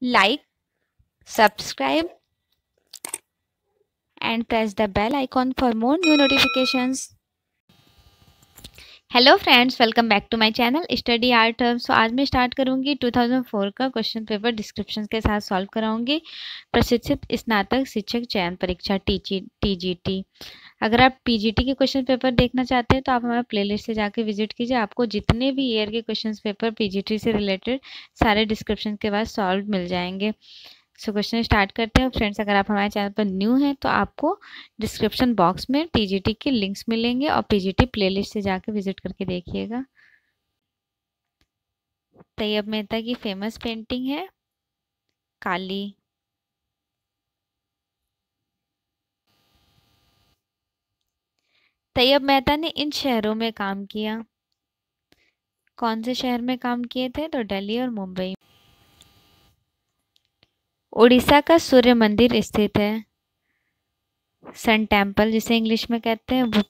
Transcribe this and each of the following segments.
like, subscribe and press the bell icon for more new notifications. Hello friends welcome back to my channel study R term so आज मैं start करूंगी 2004 का question paper description के साथ solve कराऊंगी प्रशिक्षित स्नातक शिक्षक चयन परीक्षा टी जी टी अगर आप पीजीटी के क्वेश्चन पेपर देखना चाहते हैं तो आप हमारे प्लेलिस्ट से जाके विजिट कीजिए आपको जितने भी ईयर के क्वेश्चन पेपर पी से रिलेटेड सारे डिस्क्रिप्शन के बाद सॉल्व मिल जाएंगे सो क्वेश्चन स्टार्ट करते हैं फ्रेंड्स अगर आप हमारे चैनल पर न्यू हैं तो आपको डिस्क्रिप्शन बॉक्स में पीजीटी के लिंक्स मिलेंगे और पीजीटी प्लेलिस्ट से जाकर विजिट करके देखिएगा तैयब मेहता की फेमस पेंटिंग है काली तैयब तो मेहता ने इन शहरों में काम किया कौन से शहर में काम किए थे तो दिल्ली और मुंबई उड़ीसा का सूर्य मंदिर स्थित है सन टेम्पल जिसे इंग्लिश में कहते हैं वो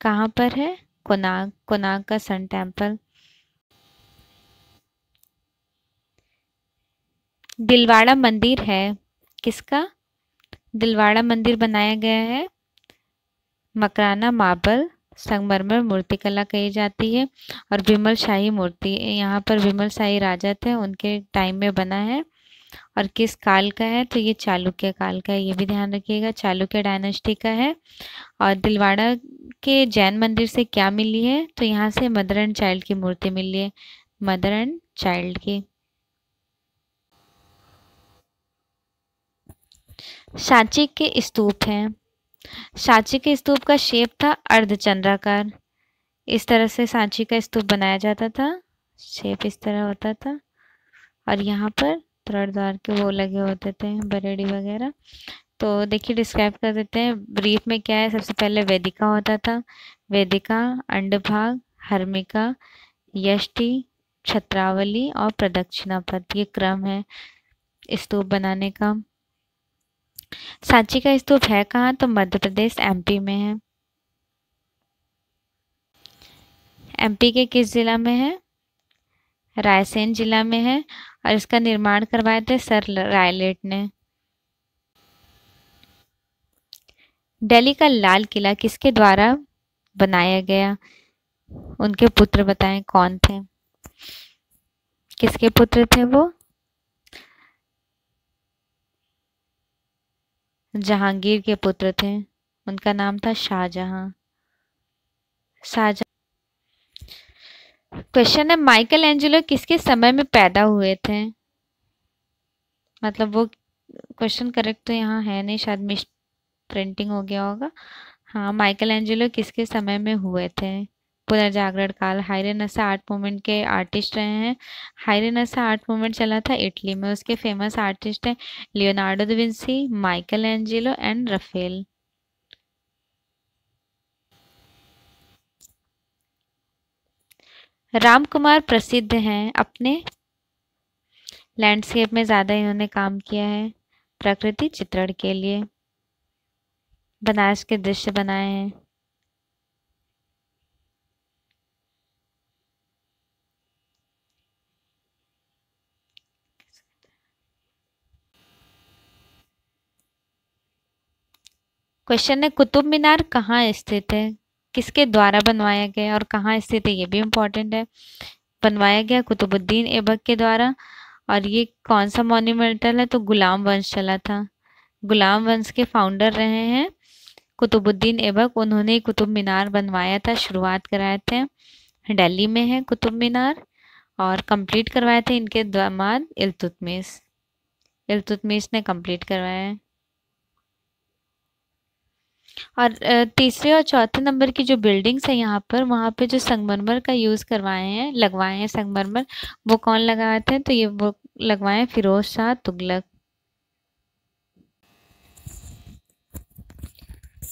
कहाँ पर है कोनाग कोनाग का सन टेम्पल दिलवाड़ा मंदिर है किसका दिलवाड़ा मंदिर बनाया गया है मकराना माबल संगमरमर मूर्तिकला कही जाती है और विमल शाही मूर्ति यहाँ पर विमल शाही राजा थे उनके टाइम में बना है और किस काल का है तो ये चालुक्य काल का है ये भी ध्यान रखिएगा चालुक्य डायनेस्टी का है और दिलवाड़ा के जैन मंदिर से क्या मिली है तो यहाँ से मदर एंड चाइल्ड की मूर्ति मिली है मदर एंड चाइल्ड की सांची के स्तूप हैं सांची के स्तूप का शेप था अर्धचंद्राकार इस तरह से सांची का स्तूप बनाया जाता था शेप इस तरह होता था और यहाँ पर थर्ड द्वार के वो लगे होते थे बरेड़ी वगैरह तो देखिए डिस्क्राइब कर देते हैं ब्रीफ में क्या है सबसे पहले वेदिका होता था वेदिका अंडभाग हर्मिका यष्टि छत्रावली और प्रदक्षिणा पथ ये क्रम है स्तूप बनाने का सांची का स्तूप है कहाँ तो मध्य प्रदेश एमपी में है एमपी के किस जिला में है रायसेन जिला में है और इसका निर्माण करवाए थे सर रायलेट ने दिल्ली का लाल किला किसके द्वारा बनाया गया उनके पुत्र बताएं कौन थे किसके पुत्र थे वो जहांगीर के पुत्र थे उनका नाम था शाहजहां शाहजहां क्वेश्चन है माइकल एंजेलो किसके समय में पैदा हुए थे मतलब वो क्वेश्चन करेक्ट तो यहाँ है नहीं शायद मिस प्रिंटिंग हो गया होगा हाँ माइकल एंजेलो किसके समय में हुए थे पुनर्जागरण काल हायरेनसा आर्ट मूवमेंट के आर्टिस्ट रहे हैं हायरेनसा आर्ट मूवमेंट चला था इटली में उसके फेमस आर्टिस्ट हैं Leonardo da Vinci Michelangelo and Raphael Ram Kumar प्रसिद्ध हैं अपने लैंडस्केप में ज़्यादा इन्होंने काम किया है प्रकृति चित्रण के लिए बनारस के दृश्य बनाए हैं क्वेश्चन है कुतुब मीनार कहाँ स्थित है किसके द्वारा बनवाया गया और कहाँ स्थित है ये भी इम्पोर्टेंट है बनवाया गया कुतुबुद्दीन ऐबक के द्वारा और ये कौन सा मोन्यूमेंटल है तो गुलाम वंश चला था गुलाम वंश के फाउंडर रहे हैं कुतुबुद्दीन ऐबक उन्होंने कुतुब मीनार बनवाया था शुरुआत कराए थे दिल्ली में है कुतुब मीनार और कंप्लीट करवाए थे इनके दामाद इल्तुतमिस इल्तुतमिस ने कंप्लीट करवाया है और तीसरे और चौथे नंबर की जो बिल्डिंग्स हैं यहाँ पर वहाँ पे जो संगमरमर का यूज़ करवाए हैं लगवाए हैं संगमरमर वो कौन लगाए थे तो ये वो लगवाए हैं फिरोज शाह तुगलक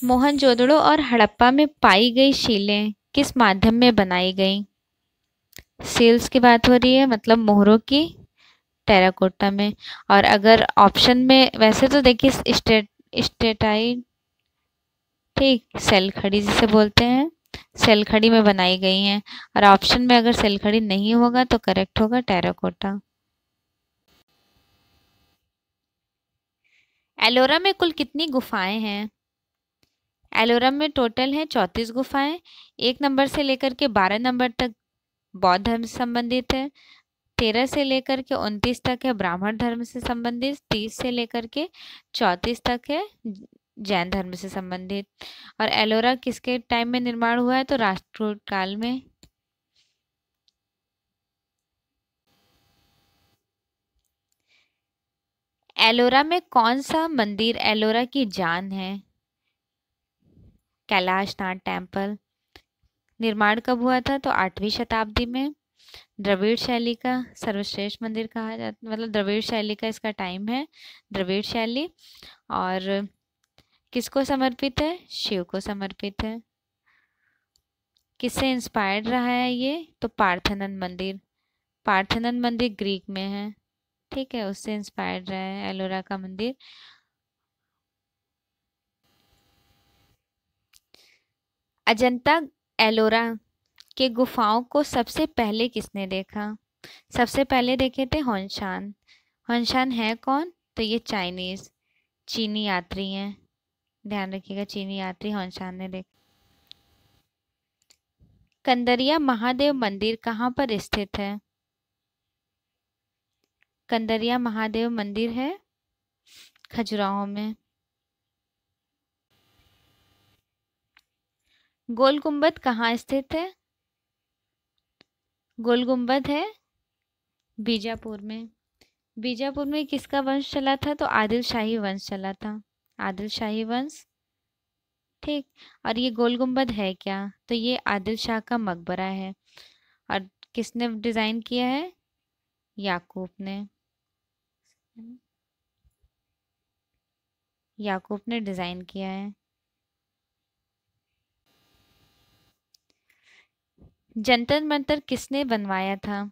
मोहनजोदड़ो और हड़प्पा में पाई गई शीलें किस माध्यम में बनाई गई सेल्स की बात हो रही है मतलब मोहरों की टेराकोटा में और अगर ऑप्शन में वैसे तो देखिए स्टेट स्टेटाइट ठीक सेल खड़ी जिसे बोलते हैं सेल खड़ी में बनाई गई हैं और ऑप्शन में अगर सेल खड़ी नहीं होगा तो करेक्ट होगा टेराकोटा एलोरा में कुल कितनी गुफाएं हैं एलोरा में टोटल हैं चौंतीस गुफाएं एक नंबर से लेकर के बारह नंबर तक बौद्ध धर्म से संबंधित है तेरह से लेकर के उनतीस तक है ब्राह्मण धर्म से संबंधित तीस से लेकर के चौंतीस तक है जैन धर्म से संबंधित और एलोरा किसके टाइम में निर्माण हुआ है तो राष्ट्रकूट काल में एलोरा में कौन सा मंदिर एलोरा की जान है कैलाशनाथ टेम्पल निर्माण कब हुआ था तो आठवीं शताब्दी में द्रविड़ शैली का सर्वश्रेष्ठ मंदिर कहा जाता मतलब द्रविड़ शैली का इसका टाइम है द्रविड़ शैली और किसको समर्पित है शिव को समर्पित है किससे इंस्पायर्ड रहा है ये तो पार्थनन मंदिर पार्थनन मंदिर ग्रीक में है ठीक है उससे इंस्पायर्ड रहा है एलोरा का मंदिर अजंता एलोरा के गुफाओं को सबसे पहले किसने देखा सबसे पहले देखे थे होनशान होनशान है कौन तो ये चाइनीज़ चीनी यात्री हैं ध्यान रखिएगा चीनी यात्री हौनशान ने देख कंदरिया महादेव मंदिर कहाँ पर स्थित है कंदरिया महादेव मंदिर है खजुराहो में गोल गुम्बद कहाँ स्थित है गोल गुम्बद है बीजापुर में बीजापुर में किसका वंश चला था तो आदिल शाही वंश चला था आदिल शाही वंश ठीक और ये गोल गुम्बद है क्या तो ये आदिल शाह का मकबरा है और किसने डिज़ाइन किया है याकूब ने याकूब ने डिज़ाइन किया है जंतर मंतर किसने बनवाया था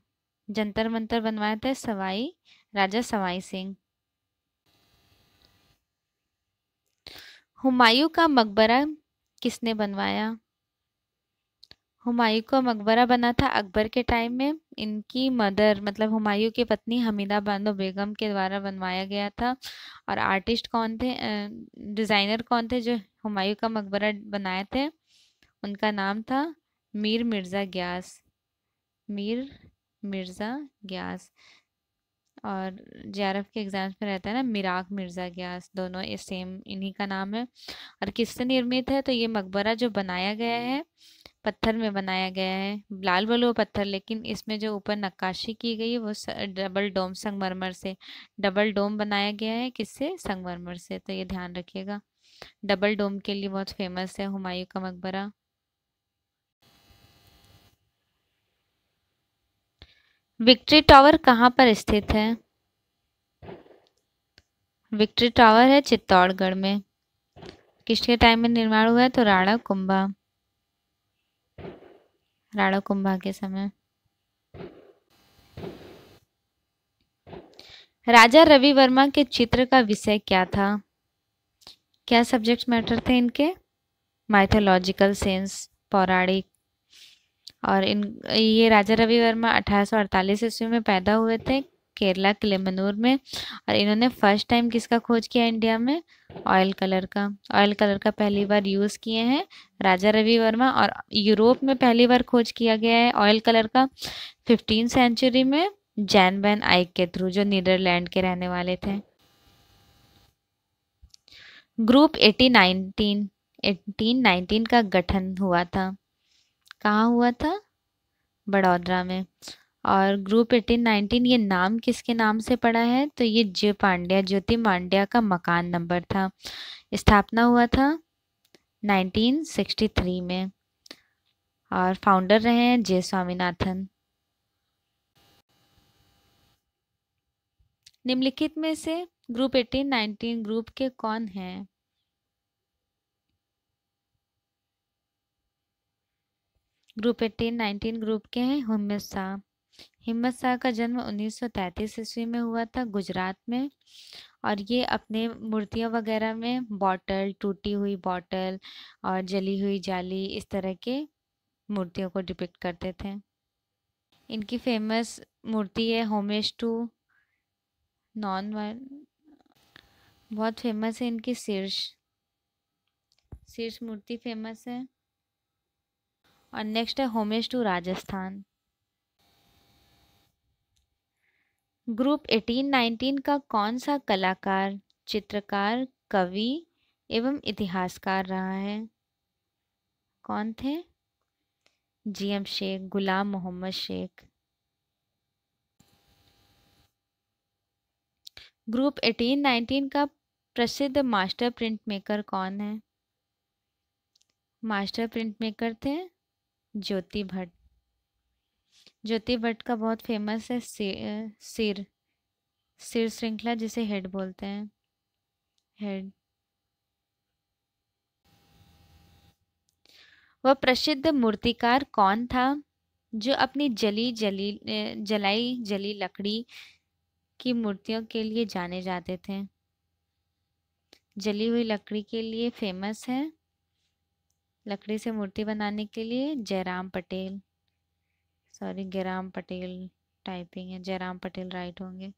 जंतर मंतर बनवाया था सवाई राजा सवाई सिंह हुमायूं का मकबरा किसने बनवाया हुमायूं का मकबरा बना था अकबर के टाइम में इनकी मदर मतलब हुमायूं की पत्नी हमीदा बानो बेगम के द्वारा बनवाया गया था और आर्टिस्ट कौन थे डिज़ाइनर कौन थे जो हुमायूं का मकबरा बनाए थे उनका नाम था मीर मिर्ज़ा ग्यास मीर मिर्ज़ा ग्यास और जे के एग्ज़ाम्स में रहता है ना मिराक मिर्ज़ा ग्यास दोनों ये सेम इन्हीं का नाम है और किससे निर्मित है तो ये मकबरा जो बनाया गया हम्म। है पत्थर में बनाया गया है लाल बलुआ पत्थर लेकिन इसमें जो ऊपर नक्काशी की गई है वो डबल डोम संगमरमर से डबल डोम बनाया गया है किससे संगमरमर से तो ये ध्यान रखिएगा डबल डोम के लिए बहुत फेमस है हुमायूं का मकबरा विक्ट्री टावर कहाँ पर स्थित है विक्ट्री टावर है चित्तौड़गढ़ में किसके टाइम में निर्माण हुआ है तो राणा कुंभा राणा कुंभा के समय राजा रवि वर्मा के चित्र का विषय क्या था क्या सब्जेक्ट मैटर थे इनके माइथोलॉजिकल सेंस पौराणिक और इन ये राजा रवि वर्मा 1848 ईस्वी में पैदा हुए थे केरला किलेमनूर में और इन्होंने फर्स्ट टाइम किसका खोज किया इंडिया में ऑयल कलर का ऑयल कलर का पहली बार यूज़ किए हैं राजा रवि वर्मा और यूरोप में पहली बार खोज किया गया है ऑयल कलर का फिफ्टीन सेंचुरी में जैन बैन आइक के थ्रू जो नीदरलैंड के रहने वाले थे group eighteen nineteen eighteen nineteen का गठन हुआ था कहाँ हुआ था बड़ौदरा में और ग्रुप एटीन नाइनटीन ये नाम किसके नाम से पड़ा है तो ये जे पांड्या ज्योति पांड्या का मकान नंबर था स्थापना हुआ था 1963 में और फाउंडर रहे हैं जे स्वामीनाथन निम्नलिखित में से ग्रुप एटीन नाइनटीन ग्रुप के कौन हैं ग्रुप एटीन नाइनटीन ग्रुप के हैं हिम्मत शाह हिम्मत शाह का जन्म 1933 ईस्वी में हुआ था गुजरात में और ये अपने मूर्तियों वगैरह में बॉटल टूटी हुई बॉटल और जली हुई जाली इस तरह के मूर्तियों को डिपिक्ट करते थे इनकी फेमस मूर्ति है होमेश टू नॉन बहुत फेमस है इनकी शीर्ष शीर्ष मूर्ति फेमस है और नेक्स्ट है होमेज टू राजस्थान ग्रुप 1819 का कौन सा कलाकार चित्रकार कवि एवं इतिहासकार रहा है कौन थे जीएम शेख गुलाम मोहम्मद शेख ग्रुप 1819 का प्रसिद्ध मास्टर प्रिंट मेकर कौन है मास्टर प्रिंट मेकर थे ज्योति भट्ट ज्योति भट्ट का बहुत फेमस है सिर सिर श्रृंखला जिसे हेड बोलते हैं हेड वह प्रसिद्ध मूर्तिकार कौन था जो अपनी जली जली जलाई जली लकड़ी की मूर्तियों के लिए जाने जाते थे जली हुई लकड़ी के लिए फेमस है लकड़ी से मूर्ति बनाने के लिए जयराम पटेल सॉरी जयराम पटेल टाइपिंग है जयराम पटेल राइट होंगे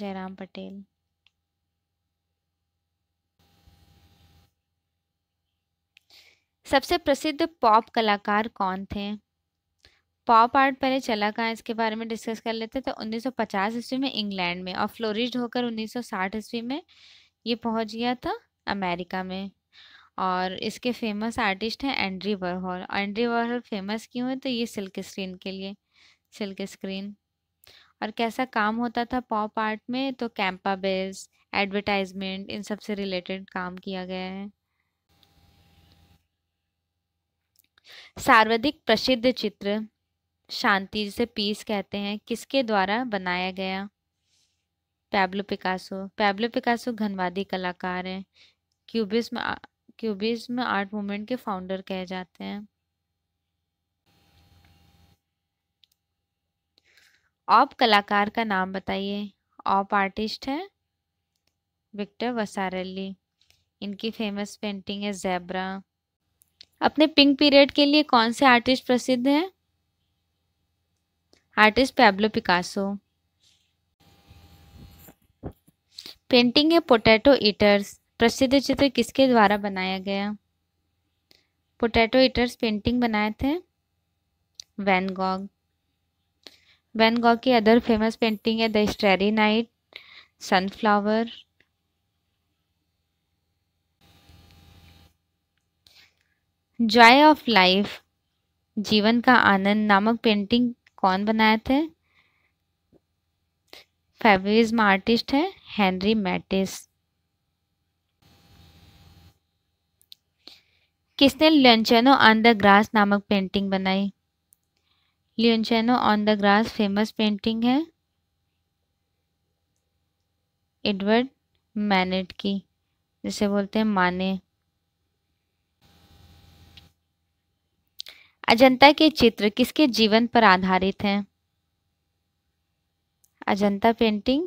जयराम पटेल सबसे प्रसिद्ध पॉप कलाकार कौन थे पॉप आर्ट पहले चला कहाँ इसके बारे में डिस्कस कर लेते तो 1950 ईस्वी में इंग्लैंड में और फ्लोरिड होकर 1960 ईस्वी में ये पहुंच गया था अमेरिका में और इसके फेमस आर्टिस्ट हैं Andy Warhol Andy Warhol famous क्यों है तो ये सिल्क स्क्रीन के लिए सिल्क स्क्रीन और कैसा काम होता था पॉप आर्ट में तो कैंपा बेस एडवर्टाइजमेंट इन सब से रिलेटेड काम किया गया है सर्वाधिक प्रसिद्ध चित्र शांति जिसे पीस कहते हैं किसके द्वारा बनाया गया पैब्लो पिकासो पैब्लो पिकासो घनवादी कलाकार हैं क्यूबिज्म क्यूबिज्म आर्ट मूवमेंट के फाउंडर कहे जाते हैं ऑप कलाकार का नाम बताइए ऑप आर्टिस्ट है विक्टर वसारली इनकी फेमस पेंटिंग है जैबरा अपने पिंक पीरियड के लिए कौन से आर्टिस्ट प्रसिद्ध हैं आर्टिस्ट पैब्लो पिकासो पेंटिंग है पोटैटो ईटर्स प्रसिद्ध चित्र किसके द्वारा बनाया गया पोटैटो ईटर्स पेंटिंग बनाए थे वैन गॉग वैन गॉग की अदर फेमस पेंटिंग है the starry night sunflower joy of life जीवन का आनंद नामक पेंटिंग कौन बनाए थे फेवरिज्म आर्टिस्ट है हेनरी मैटिस किसने लियंचेनो ऑन द ग्रास नामक पेंटिंग बनाई luncheon on the grass famous painting है एडवर्ड मैनेट की जिसे बोलते हैं माने अजंता के चित्र किसके जीवन पर आधारित हैं अजंता पेंटिंग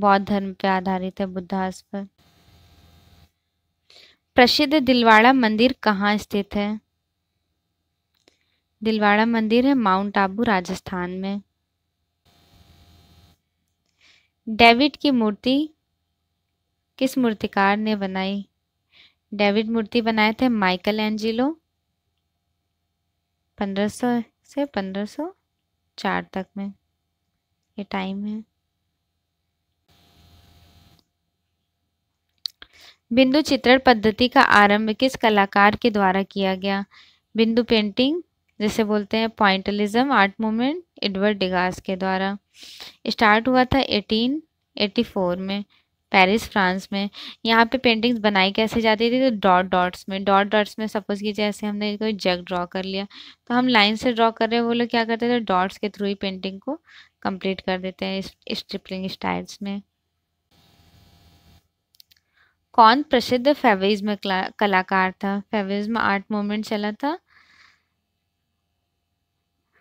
बौद्ध धर्म पर आधारित है बुद्धास पर प्रसिद्ध दिलवाड़ा मंदिर कहाँ स्थित है दिलवाड़ा मंदिर है माउंट आबू राजस्थान में डेविड की मूर्ति किस मूर्तिकार ने बनाई डेविड मूर्ति बनाए थे माइकल एंजिलो पंद्रह सौ से पंद्रह सौ चार तक में ये टाइम है बिंदु चित्रण पद्धति का आरंभ किस कलाकार के द्वारा किया गया बिंदु पेंटिंग जिसे बोलते हैं pointillism art movement Edward Degas के द्वारा स्टार्ट हुआ था 1884 में पेरिस फ्रांस में यहाँ पे पेंटिंग्स बनाई कैसे जाती थी तो डॉट डॉट्स में डॉट डॉट्स में सपोज़ कि जैसे हमने कोई जग ड्रॉ कर लिया तो हम लाइन से ड्रॉ कर रहे हैं वो लोग क्या करते थे डॉट्स के थ्रू ही पेंटिंग को कंप्लीट कर देते हैं इस स्ट्रिपलिंग स्टाइल्स में कौन प्रसिद्ध फेविज्म कलाकार था फेविज्म आर्ट मूवमेंट चला था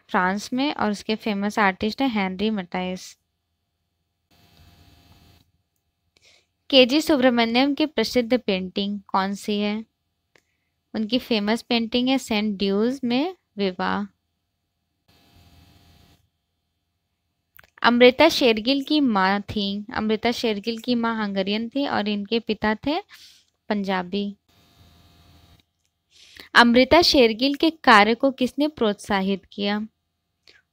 फ्रांस में और उसके फेमस आर्टिस्ट हैं Henri Matisse K G Subramaniam की प्रसिद्ध पेंटिंग कौन सी है उनकी फेमस पेंटिंग है सेंट ड्यूज में विवाह अमृता शेरगिल की माँ थी अमृता शेरगिल की माँ हंगरियन थी और इनके पिता थे पंजाबी अमृता शेरगिल के कार्य को किसने प्रोत्साहित किया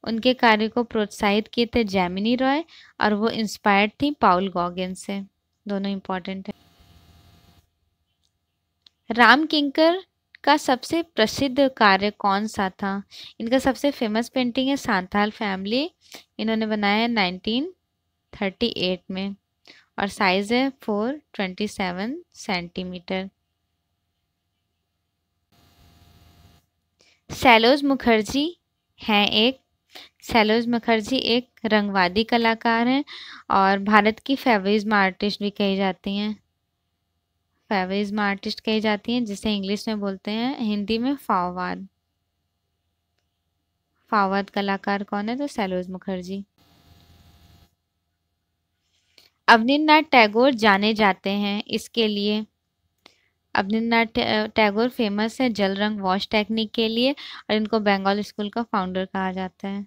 उनके कार्य को प्रोत्साहित किए थे जैमिनी रॉय और वो इंस्पायर्ड थी पाउल गॉगिन से दोनों इम्पॉर्टेंट है राम किंकर का सबसे प्रसिद्ध कार्य कौन सा था इनका सबसे फेमस पेंटिंग है सांथाल फैमिली इन्होंने बनाया है 1938 में और साइज है 427 सेंटीमीटर सैलोज मुखर्जी हैं एक सैलोज मुखर्जी एक रंगवादी कलाकार हैं और भारत की फेवरिज्म आर्टिस्ट भी कही जाती हैं फेवरिज्म आर्टिस्ट कही जाती हैं जिसे इंग्लिश में बोलते हैं हिंदी में फावाद फावाद कलाकार कौन है तो सैलोज मुखर्जी अवनीन्द्रनाथ टैगोर जाने जाते हैं इसके लिए अवनीन्द्रनाथ टैगोर फेमस है जल रंग वॉश टेक्निक के लिए और इनको बंगाल स्कूल का फाउंडर कहा जाता है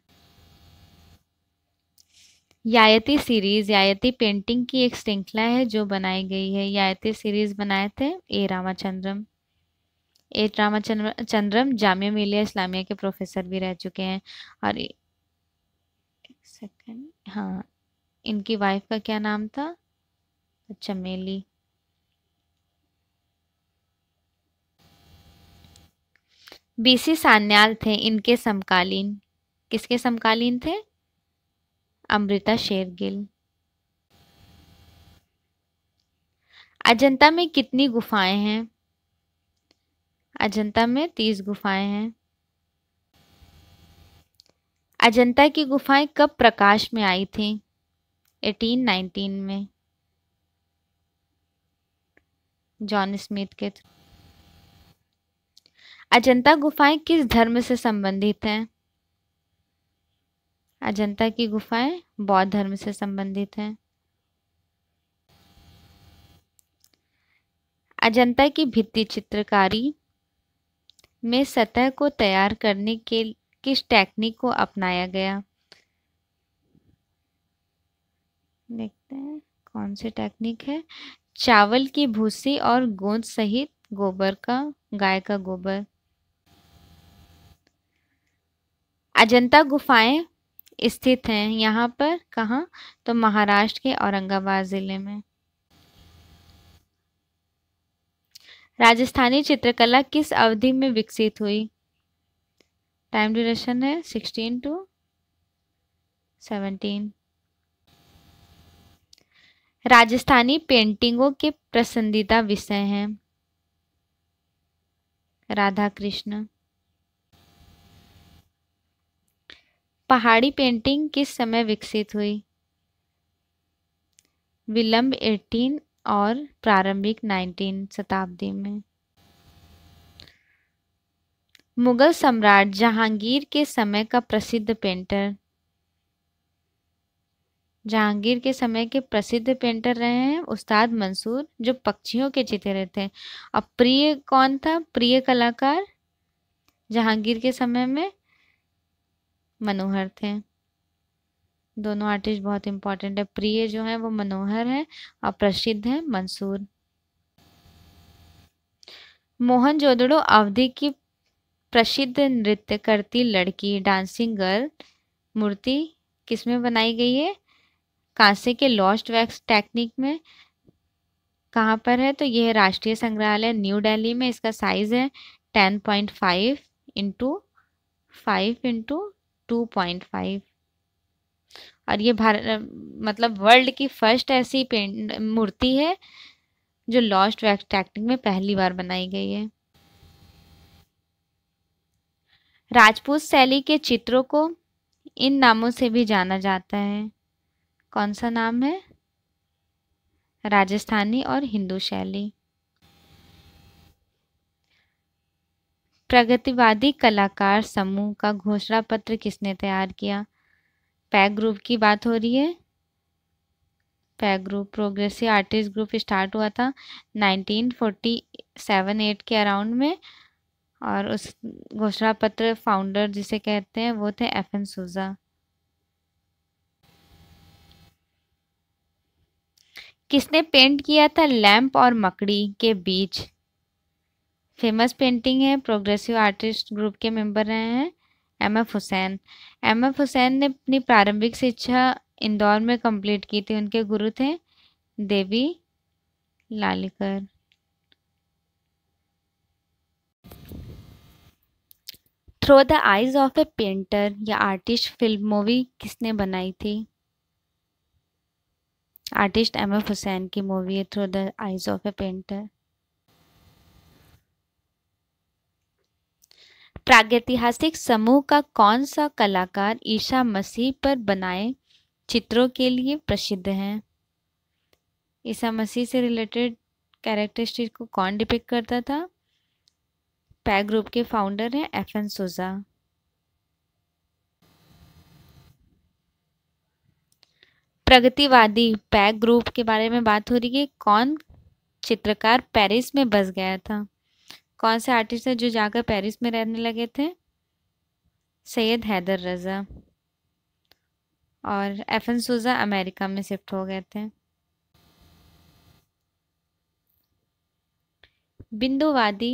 यायती सीरीज यायती पेंटिंग की एक श्रृंखला है जो बनाई गई है यायती सीरीज बनाए थे ए रामाचंद्रम ए रामाचंद्रम चंद्रम जामिया मिलिया इस्लामिया के प्रोफेसर भी रह चुके हैं और एक सेकंड हाँ इनकी वाइफ का क्या नाम था चमेली बीसी सान्याल थे इनके समकालीन किसके समकालीन थे अमृता शेरगिल अजंता में कितनी गुफाएं हैं अजंता में तीस गुफाएं हैं अजंता की गुफाएं कब प्रकाश में आई थी 1819 में जॉन स्मिथ के अजंता गुफाएं किस धर्म से संबंधित हैं अजंता की गुफाएं बौद्ध धर्म से संबंधित हैं अजंता की भित्ति चित्रकारी में सतह को तैयार करने के किस टेक्निक को अपनाया गया देखते हैं कौन सी टेक्निक है चावल की भूसी और गोंद सहित गोबर का गाय का गोबर अजंता गुफाएं स्थित हैं यहाँ पर कहाँ तो महाराष्ट्र के औरंगाबाद ज़िले में राजस्थानी चित्रकला किस अवधि में विकसित हुई टाइम ड्यूरेशन है सिक्सटीन टू सेवनटीन राजस्थानी पेंटिंगों के पसंदीदा विषय हैं राधा कृष्ण पहाड़ी पेंटिंग किस समय विकसित हुई विलंब 18 और प्रारंभिक 19 शताब्दी में मुगल सम्राट जहांगीर के समय का प्रसिद्ध पेंटर जहांगीर के समय के प्रसिद्ध पेंटर रहे हैं उस्ताद मंसूर जो पक्षियों के चित्र थे और प्रिय कौन था प्रिय कलाकार जहांगीर के समय में मनोहर थे दोनों आर्टिस्ट बहुत इंपॉर्टेंट है प्रिय जो है वो मनोहर है और प्रसिद्ध है मंसूर मोहन जोदड़ो अवधि की प्रसिद्ध नृत्य करती लड़की डांसिंग गर्ल मूर्ति किसमें बनाई गई है कांसे के लॉस्ट वैक्स टेक्निक में कहाँ पर है तो यह राष्ट्रीय संग्रहालय न्यू दिल्ली में इसका साइज है ten point five into five into two point five और ये भारत मतलब वर्ल्ड की फर्स्ट ऐसी मूर्ति है जो लॉस्ट एक्टिंग में पहली बार बनाई गई है राजपूत शैली के चित्रों को इन नामों से भी जाना जाता है कौन सा नाम है राजस्थानी और हिंदू शैली प्रगतिवादी कलाकार समूह का घोषणा पत्र किसने तैयार किया पैक ग्रुप की बात हो रही है PAG group progressive artist group start हुआ था 1947-8 के अराउंड में और उस घोषणा पत्र फाउंडर जिसे कहते हैं वो थे एफ एन सूजा किसने पेंट किया था लैंप और मकड़ी के बीच फेमस पेंटिंग है प्रोग्रेसिव आर्टिस्ट ग्रुप के मेंबर रहे हैं M F Husain M F Husain ने अपनी प्रारंभिक शिक्षा इंदौर में कंप्लीट की थी उनके गुरु थे Devi Lalikar through the eyes of a painter या आर्टिस्ट फिल्म मूवी किसने बनाई थी आर्टिस्ट एम एफ हुसैन की मूवी है through the eyes of a painter प्रागैतिहासिक समूह का कौन सा कलाकार ईशा मसीह पर बनाए चित्रों के लिए प्रसिद्ध है ईसा मसीह से रिलेटेड कैरेक्टरिस्टिक को कौन डिपेक्ट करता था पै ग्रुप के फाउंडर हैं एफ एन सोजा प्रगतिवादी पैक ग्रुप के बारे में बात हो रही है कौन चित्रकार पेरिस में बस गया था कौन से आर्टिस्ट थे जो जाकर पेरिस में रहने लगे थे सैयद हैदर रज़ा और एफन सूजा अमेरिका में शिफ्ट हो गए थे बिंदुवादी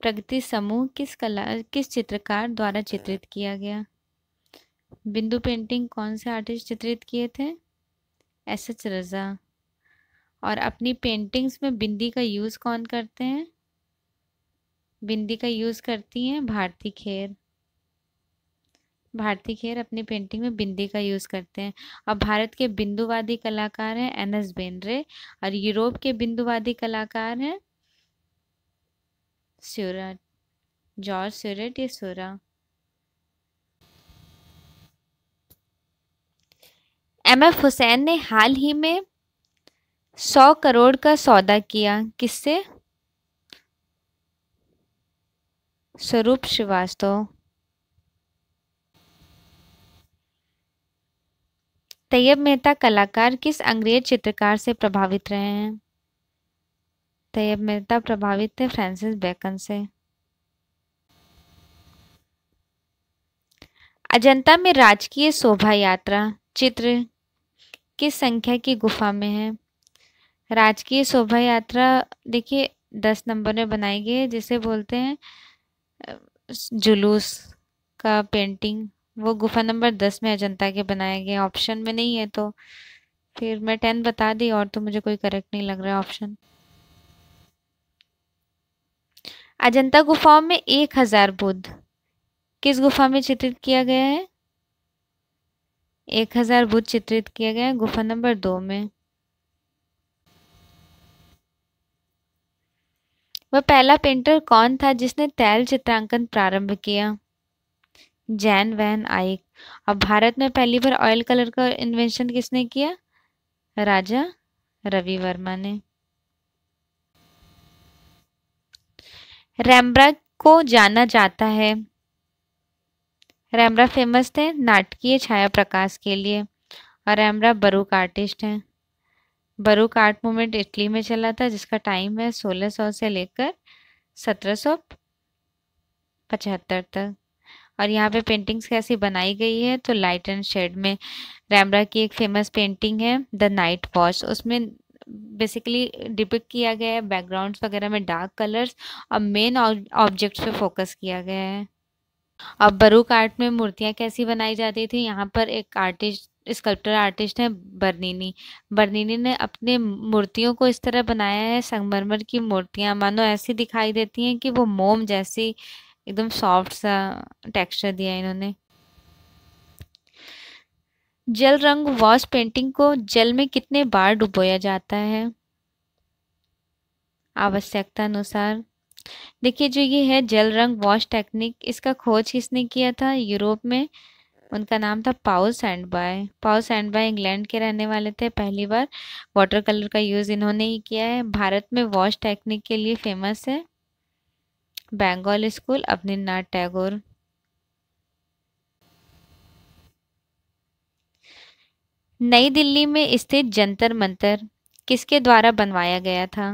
प्रगति समूह किस कला किस चित्रकार द्वारा चित्रित किया गया बिंदु पेंटिंग कौन से आर्टिस्ट चित्रित किए थे एस एच रज़ा और अपनी पेंटिंग्स में बिंदी का यूज़ कौन करते हैं बिंदी का यूज़ करती हैं भारती खेर भारती खेर अपनी पेंटिंग में बिंदी का यूज़ करते हैं और भारत के बिंदुवादी कलाकार हैं एन एस बेंद्रे और यूरोप के बिंदुवादी कलाकार हैं स्यूरट जॉर्ज स्यूरट या सूरा एम एफ हुसैन ने हाल ही में सौ करोड़ का सौदा किया किससे स्वरूप श्रीवास्तव तैयब मेहता कलाकार किस अंग्रेज चित्रकार से प्रभावित रहे हैं तैयब मेहता प्रभावित थे फ्रांसिस बेकन से अजंता में राजकीय शोभा यात्रा चित्र किस संख्या की गुफा में है राजकीय शोभा यात्रा देखिए दस नंबर में बनाई गई है जिसे बोलते हैं जुलूस का पेंटिंग वो गुफा नंबर दस में अजंता के बनाए गए ऑप्शन में नहीं है तो फिर मैं टेन बता दी और तो मुझे कोई करेक्ट नहीं लग रहा ऑप्शन अजंता गुफाओं में एक हजार बुद्ध किस गुफा में चित्रित किया गया है एक हजार बुद्ध चित्रित किया गया है गुफा नंबर दो में वह पहला पेंटर कौन था जिसने तैल चित्रांकन प्रारंभ किया जैन वहन आइक अब भारत में पहली बार ऑयल कलर का इन्वेंशन किसने किया राजा रवि वर्मा ने रैमब्रा को जाना जाता है रैमरा फेमस थे नाटकीय छाया प्रकाश के लिए और रैमरा बरूक आर्टिस्ट हैं बरूक आर्ट मूवमेंट इटली में चला था जिसका टाइम है 1600 से लेकर 1775 तक और यहाँ पे पेंटिंग्स कैसी बनाई गई है तो लाइट एंड शेड में रैमरा की एक फेमस पेंटिंग है द नाइट वॉच उसमें बेसिकली डिपिक्ट किया गया है बैकग्राउंड वगैरह में डार्क कलर्स और मेन ऑब्जेक्ट्स पे फोकस किया गया है अब बरूक आर्ट में मूर्तियाँ कैसी बनाई जाती थी यहाँ पर एक आर्टिस्ट स्कल्प्टर आर्टिस्ट हैं बर्नीनी बर्नीनी ने अपने मूर्तियों को इस तरह बनाया है संगमरमर की मूर्तियाँ मानो ऐसी दिखाई देती हैं कि वो मोम जैसी एकदम सॉफ्ट सा टेक्सचर दिया इन्होंने जल रंग वॉश पेंटिंग को जल में कितने बार डुबोया जाता है आवश्यकता अनुसार देखिए जो ये है जल रंग वॉश टेक्निक इसका खोज किसने किया था यूरोप में उनका नाम था Paul Sandby Paul Sandby England के रहने वाले थे पहली बार वाटर कलर का यूज़ इन्होंने ही किया है भारत में वॉश टेक्निक के लिए फेमस है बंगाल स्कूल अवनीनाथ टैगोर नई दिल्ली में स्थित जंतर मंतर किसके द्वारा बनवाया गया था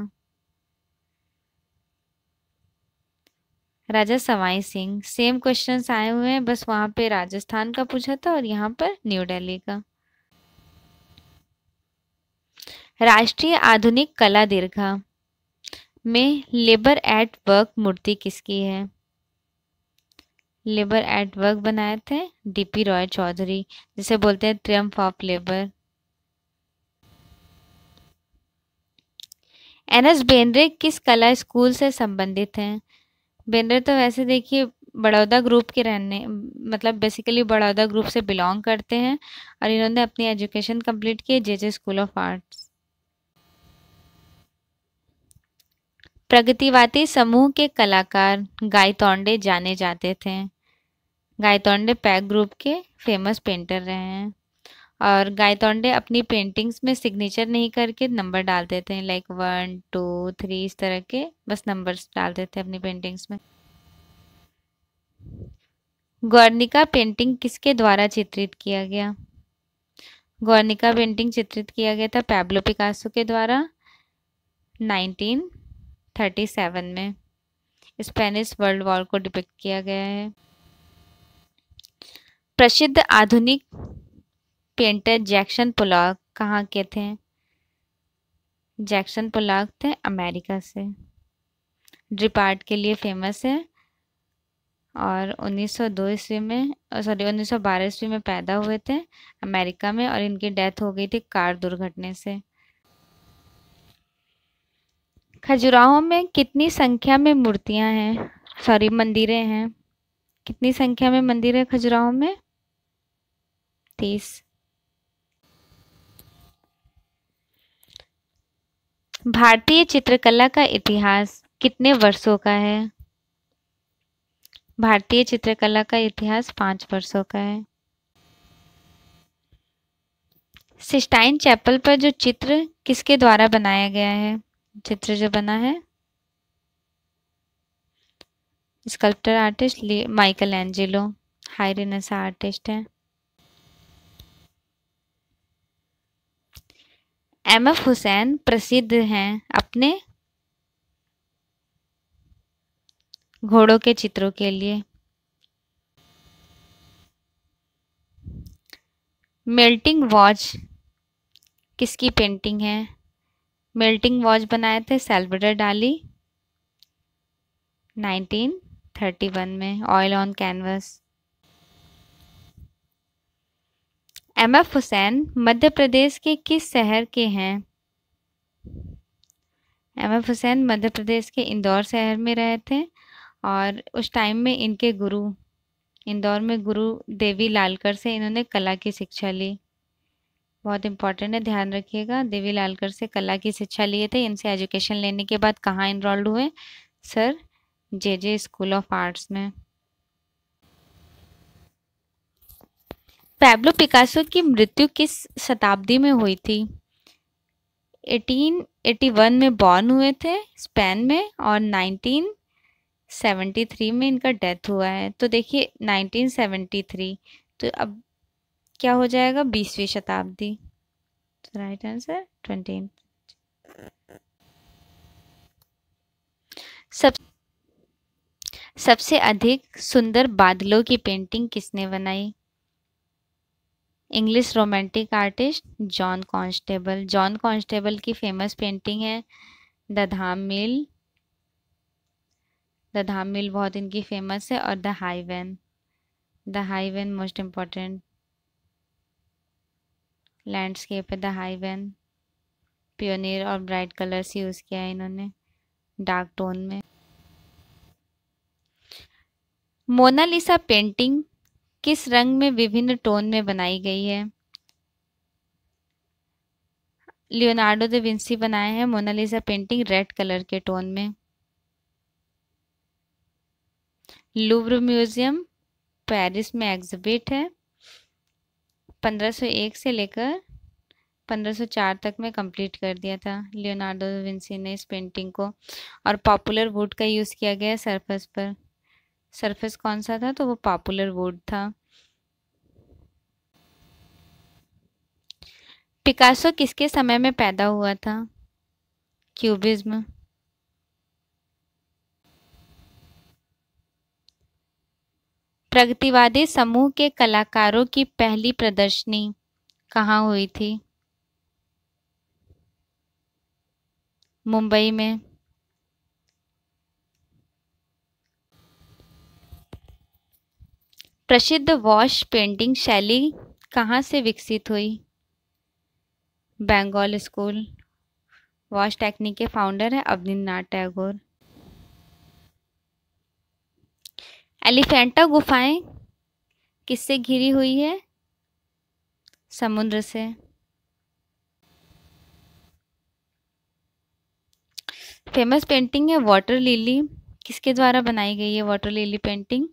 राजा सवाई सिंह सेम क्वेश्चन आए हुए हैं बस वहाँ पे राजस्थान का पूछा था और यहाँ पर न्यू दिल्ली का राष्ट्रीय आधुनिक कला दीर्घा में लेबर एट वर्क मूर्ति किसकी है लेबर एट वर्क बनाए थे डीपी रॉय चौधरी जिसे बोलते हैं triumph of labour N S Bendre किस कला स्कूल से संबंधित हैं बिंदर तो वैसे देखिए बड़ौदा ग्रुप के रहने मतलब बेसिकली बड़ौदा ग्रुप से बिलोंग करते हैं और इन्होंने अपनी एजुकेशन कंप्लीट की J J school of arts प्रगतिवादी समूह के कलाकार गायतोंडे जाने जाते थे गायतोंडे पैक ग्रुप के फेमस पेंटर रहे हैं और गायतोंडे अपनी पेंटिंग्स में सिग्नेचर नहीं करके नंबर डाल देते हैं लाइक वन टू थ्री इस तरह के बस नंबर्स डाल देते हैं अपनी पेंटिंग्स में गौरनिका पेंटिंग किसके द्वारा चित्रित किया गया गौरनिका पेंटिंग चित्रित किया गया था पैब्लो पिकासो के द्वारा 1937 में स्पेनिश वर्ल्ड वॉर को डिपिक्ट किया गया है प्रसिद्ध आधुनिक पेंटर जैक्सन पुलाक कहाँ के थे जैक्सन पुलाक थे अमेरिका से ड्रिप आर्ट के लिए फेमस है और 1902 ईस्वी में सॉरी 1912 ईस्वी में पैदा हुए थे अमेरिका में और इनकी डेथ हो गई थी कार दुर्घटना से खजुराहो में कितनी संख्या में मूर्तियां हैं सॉरी मंदिरें हैं कितनी संख्या में मंदिर है खजुराहो में तीस भारतीय चित्रकला का इतिहास कितने वर्षों का है भारतीय चित्रकला का इतिहास पाँच वर्षों का है सिस्टाइन चैपल पर जो चित्र किसके द्वारा बनाया गया है चित्र जो बना है sculptor artist Michelangelo high renaissance artist है एम एफ हुसैन प्रसिद्ध हैं अपने घोड़ों के चित्रों के लिए मेल्टिंग वॉच किसकी पेंटिंग है मेल्टिंग वॉच बनाए थे सेल्वेडर डाली 1931 में oil on canvas M F Husain Madhya Pradesh के किस शहर के हैं एम एफ हुसैन मध्य प्रदेश के इंदौर शहर में रहे थे और उस टाइम में इनके गुरु इंदौर में गुरु देवी लालकर से इन्होंने कला की शिक्षा ली बहुत इंपॉर्टेंट है ध्यान रखिएगा देवी लालकर से कला की शिक्षा लिए थे इनसे एजुकेशन लेने के बाद कहाँ इनरोल्ड हुए sir J J school of arts में पैब्लो पिकासो की मृत्यु किस शताब्दी में हुई थी 1881 में बॉर्न हुए थे स्पेन में और 1973 में इनका डेथ हुआ है तो देखिए 1973 तो अब क्या हो जाएगा बीसवीं शताब्दी राइट आंसर ट्वेंटी सब सबसे अधिक सुंदर बादलों की पेंटिंग किसने बनाई English romantic artist John Constable John Constable की फेमस पेंटिंग है Dedham mill Dedham mill बहुत इनकी फेमस है और the hay wain the hay wain most important landscape है द हाईवेन प्योनियर और ब्राइट कलर्स यूज़ किया है इन्होंने डार्क टोन में मोनालिसा पेंटिंग किस रंग में विभिन्न टोन में बनाई गई है लियोनार्डो दे विंसी बनाए हैं मोनालिसा पेंटिंग रेड कलर के टोन में लूव्र म्यूजियम पेरिस में एग्जिबिट है 1501 से लेकर 1504 तक में कंप्लीट कर दिया था लियोनार्डो विंसी ने इस पेंटिंग को और पॉपुलर वुड का यूज़ किया गया है सरफेस पर सरफेस कौन सा था तो वो पॉपुलर वुड था पिकासो किसके समय में पैदा हुआ था क्यूबिज्म प्रगतिवादी समूह के कलाकारों की पहली प्रदर्शनी कहाँ हुई थी मुंबई में प्रसिद्ध वॉश पेंटिंग शैली कहाँ से विकसित हुई बंगाल स्कूल वॉश टेक्निक के फाउंडर है अवनीन्द्रनाथ टैगोर एलिफेंटा गुफाएं किससे घिरी हुई है समुद्र से फेमस पेंटिंग है वाटर लिली किसके द्वारा बनाई गई है water lily painting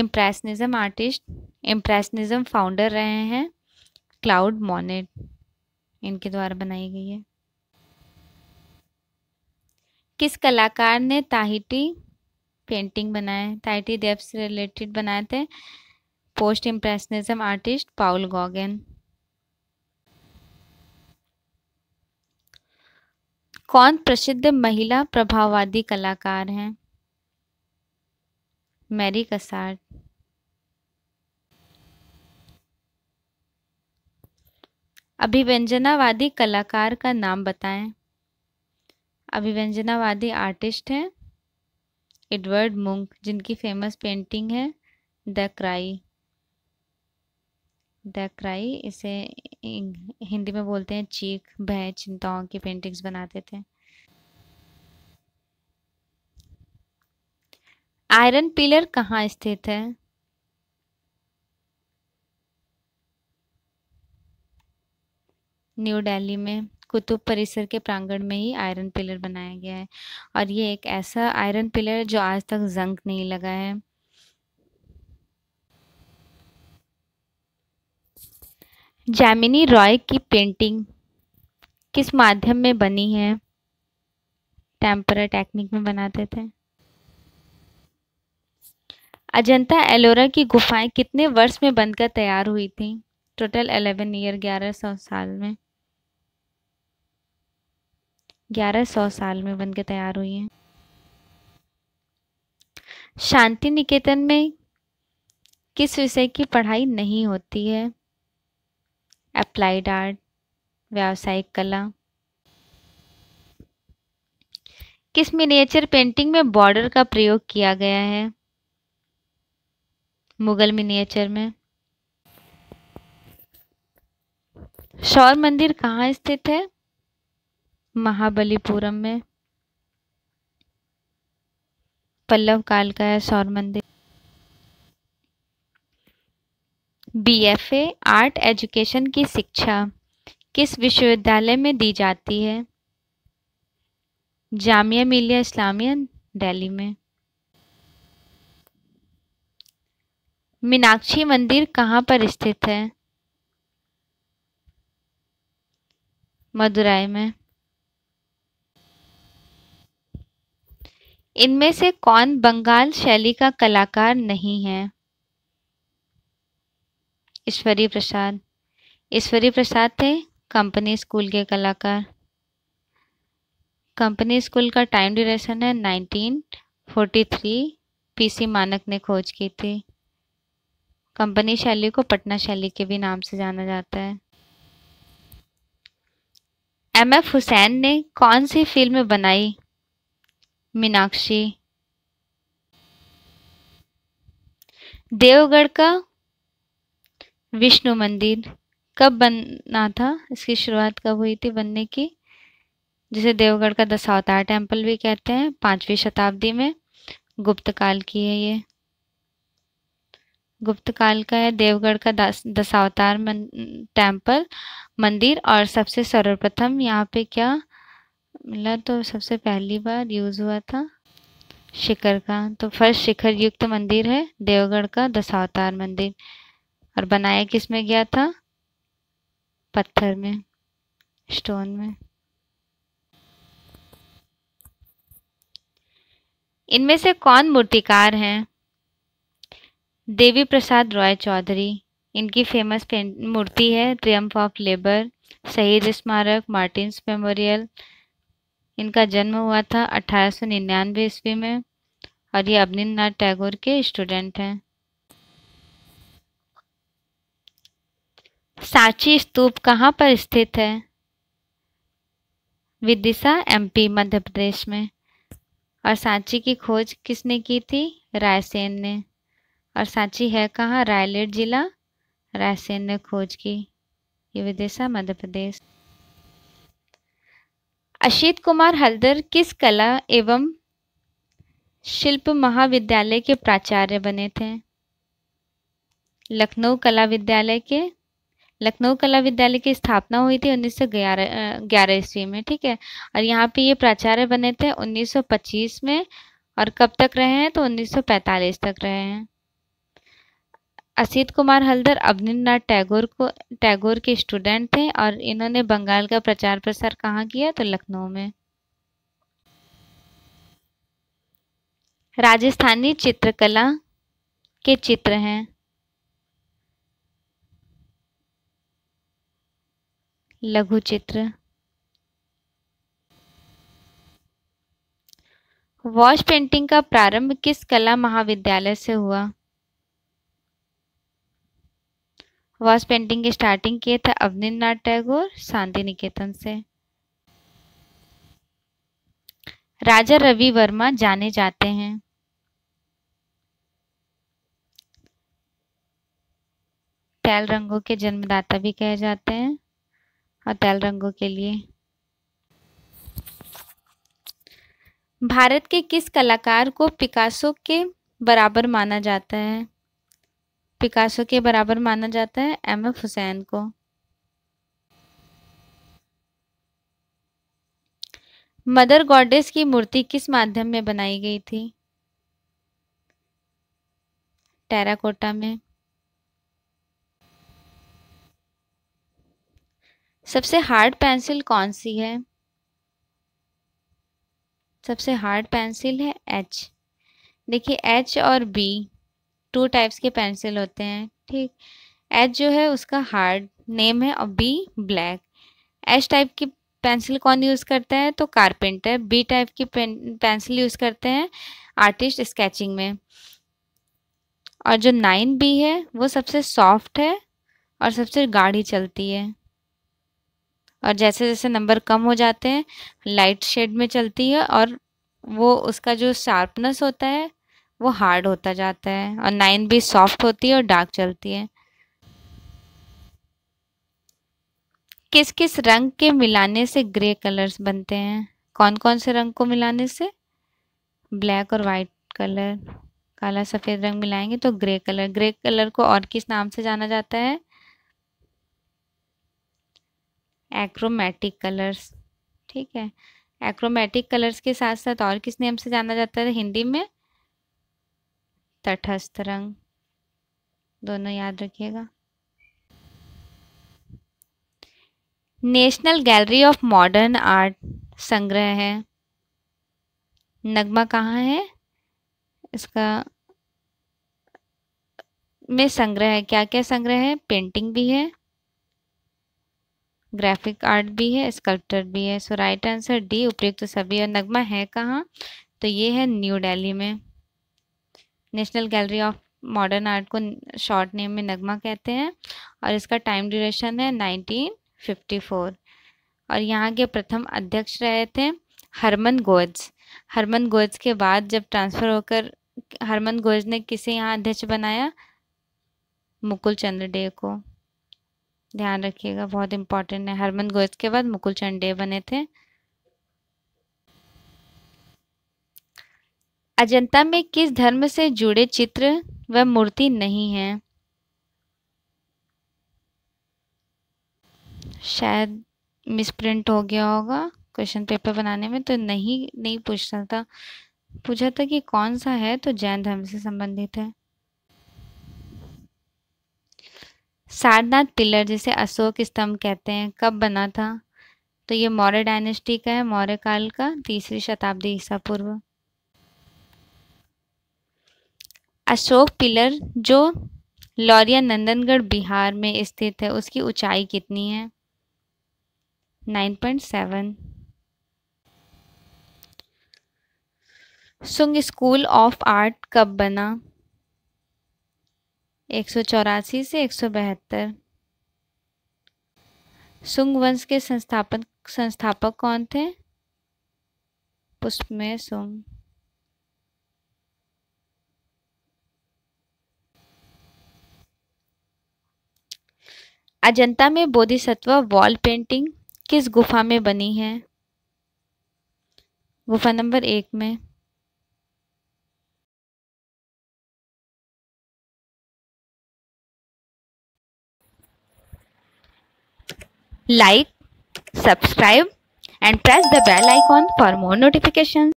impressionism artist impressionism founder रहे हैं क्लाउड मॉनेट इनके द्वारा बनाई गई है किस कलाकार ने ताहिटी पेंटिंग बनाए ताहिटी देव से रिलेटेड बनाए थे पोस्ट इम्प्रेसनिज्म आर्टिस्ट पाउल गॉगन कौन प्रसिद्ध महिला प्रभाववादी कलाकार हैं मैरी कसार्ट अभिव्यंजनावादी कलाकार का नाम बताएं अभिव्यंजनावादी आर्टिस्ट हैं एडवर्ड मुंक जिनकी फेमस पेंटिंग है द क्राई द क्राई इसे हिंदी में बोलते हैं चीख भय चिंताओं की पेंटिंग्स बनाते थे आयरन पिलर कहाँ स्थित है न्यू दिल्ली में कुतुब परिसर के प्रांगण में ही आयरन पिलर बनाया गया है और ये एक ऐसा आयरन पिलर जो आज तक जंग नहीं लगा है जैमिनी रॉय की पेंटिंग किस माध्यम में बनी है टेम्परा टेक्निक में बनाते थे अजंता एलोरा की गुफाएं कितने वर्ष में बनकर तैयार हुई थी टोटल 11 ईयर 1100 साल में ग्यारह सौ साल में के तैयार हुई हैं शांति निकेतन में किस विषय की पढ़ाई नहीं होती है अप्लाइड आर्ट व्यावसायिक कला किस मिनिएचर पेंटिंग में बॉर्डर का प्रयोग किया गया है मुगल मिनिएचर में शौर मंदिर कहाँ स्थित है महाबलीपुरम में पल्लव काल का है सौर मंदिर बीएफए आर्ट एजुकेशन की शिक्षा किस विश्वविद्यालय में दी जाती है जामिया मिलिया इस्लामिया दिल्ली में मीनाक्षी मंदिर कहाँ पर स्थित है मदुराई में इनमें से कौन बंगाल शैली का कलाकार नहीं है ईश्वरी प्रसाद ईश्वरी प्रसाद थे कंपनी स्कूल के कलाकार कंपनी स्कूल का टाइम ड्यूरेशन है 1943 पीसी मानक ने खोज की थी कंपनी शैली को पटना शैली के भी नाम से जाना जाता है एम एफ हुसैन ने कौन सी फिल्म बनाई मीनाक्षी देवगढ़ का विष्णु मंदिर कब बना था इसकी शुरुआत कब हुई थी बनने की जिसे देवगढ़ का दशावतार टेम्पल भी कहते हैं पांचवी शताब्दी में गुप्त काल की है ये गुप्त काल का है देवगढ़ का दशावतार मन, टेम्पल मंदिर और सबसे सर्वप्रथम यहाँ पे क्या मिला तो सबसे पहली बार यूज़ हुआ था शिखर का तो फर्स्ट शिखर युक्त मंदिर है देवगढ़ का दशावतार मंदिर और बनाया किस में गया था पत्थर में स्टोन में इनमें से कौन मूर्तिकार हैं देवी प्रसाद रॉय चौधरी इनकी फेमस मूर्ति है ट्रियम्फ ऑफ लेबर शहीद स्मारक मार्टिन्स मेमोरियल इनका जन्म हुआ था अठारह सौ निन्यानवे ईस्वी में और ये अवनीन्द्र नाथ टैगोर के स्टूडेंट हैं सांची स्तूप कहाँ पर स्थित है विदिशा एमपी मध्य प्रदेश में और सांची की खोज किसने की थी रायसेन ने और सांची है कहाँ रायलेट जिला रायसेन ने खोज की ये विदिशा मध्य प्रदेश अशीत कुमार हल्दर किस कला एवं शिल्प महाविद्यालय के प्राचार्य बने थे लखनऊ कला विद्यालय के लखनऊ कला विद्यालय की स्थापना हुई थी उन्नीस सौ ग्यारह ग्यारह ईस्वी में ठीक है और यहाँ पे ये प्राचार्य बने थे 1925 में और कब तक रहे हैं तो 1945 तक रहे हैं असित कुमार हल्दर अवनीन्द्रनाथ टैगोर को टैगोर के स्टूडेंट थे और इन्होंने बंगाल का प्रचार प्रसार कहाँ किया तो लखनऊ में राजस्थानी चित्रकला के चित्र हैं लघु चित्र वॉश पेंटिंग का प्रारंभ किस कला महाविद्यालय से हुआ वास पेंटिंग की स्टार्टिंग किए थे अवनीन्द्रनाथ टैगोर शांति निकेतन से राजा रवि वर्मा जाने जाते हैं तैल रंगों के जन्मदाता भी कहे जाते हैं और तैल रंगों के लिए भारत के किस कलाकार को पिकासो के बराबर माना जाता है पिकासो के बराबर माना जाता है एम एफ हुसैन को मदर गॉडेस की मूर्ति किस माध्यम में बनाई गई थी टेराकोटा में सबसे हार्ड पेंसिल कौन सी है सबसे हार्ड पेंसिल है एच देखिए एच और बी टू टाइप्स के पेंसिल होते हैं ठीक एच जो है उसका हार्ड नेम है और बी ब्लैक एच टाइप की पेंसिल कौन यूज़ करता है तो कारपेंटर बी टाइप की पेंसिल यूज़ करते हैं आर्टिस्ट स्केचिंग में और जो नाइन बी है वो सबसे सॉफ्ट है और सबसे गाढ़ी चलती है और जैसे जैसे नंबर कम हो जाते हैं लाइट शेड में चलती है और वो उसका जो शार्पनेस होता है वो हार्ड होता जाता है और नाइन भी सॉफ्ट होती है और डार्क चलती है किस किस रंग के मिलाने से ग्रे कलर्स बनते हैं कौन कौन से रंग को मिलाने से ब्लैक और वाइट कलर काला सफ़ेद रंग मिलाएंगे तो ग्रे कलर ग्रे कलर को और किस नाम से जाना जाता है एक्रोमेटिक कलर्स ठीक है एक्रोमेटिक कलर्स के साथ साथ और किस नेम से जाना जाता है हिंदी में तटस्थ रंग दोनों याद रखिएगा national gallery of modern art संग्रह है नगमा कहाँ है इसका में संग्रह है क्या क्या संग्रह है पेंटिंग भी है ग्राफिक आर्ट भी है स्कल्प्टर भी है सो राइट आंसर डी उपयुक्त सभी और नगमा है कहाँ तो ये है न्यू दिल्ली में national gallery of modern art को शॉर्ट नेम में नगमा कहते हैं और इसका टाइम ड्यूरेशन है 1954 और यहाँ के प्रथम अध्यक्ष रहे थे हरमन गोज हरमन गोज के बाद जब ट्रांसफ़र होकर हरमन गोयज ने किसे यहाँ अध्यक्ष बनाया मुकुल चंद्र डे को ध्यान रखिएगा बहुत इंपॉर्टेंट है हरमन गोयज के बाद मुकुल चंद डे बने थे अजंता में किस धर्म से जुड़े चित्र व मूर्ति नहीं है शायद मिसप्रिंट हो गया होगा क्वेश्चन पेपर बनाने में तो नहीं नहीं पूछना था पूछा था कि कौन सा है तो जैन धर्म से संबंधित है सारनाथ पिलर जिसे अशोक स्तंभ कहते हैं कब बना था तो ये मौर्य डायनेस्टी का है मौर्य काल का तीसरी शताब्दी ईसा पूर्व अशोक पिलर जो लौरिया नंदनगढ़ बिहार में स्थित है उसकी ऊंचाई कितनी है 9.7 सुंग स्कूल ऑफ आर्ट कब बना एक से एक सुंग वंश के संस्थापक संस्थापक कौन थे में सुंग अजंता में बोधिसत्व वॉल पेंटिंग किस गुफा में बनी है गुफा नंबर एक में like subscribe and press the bell icon for more notification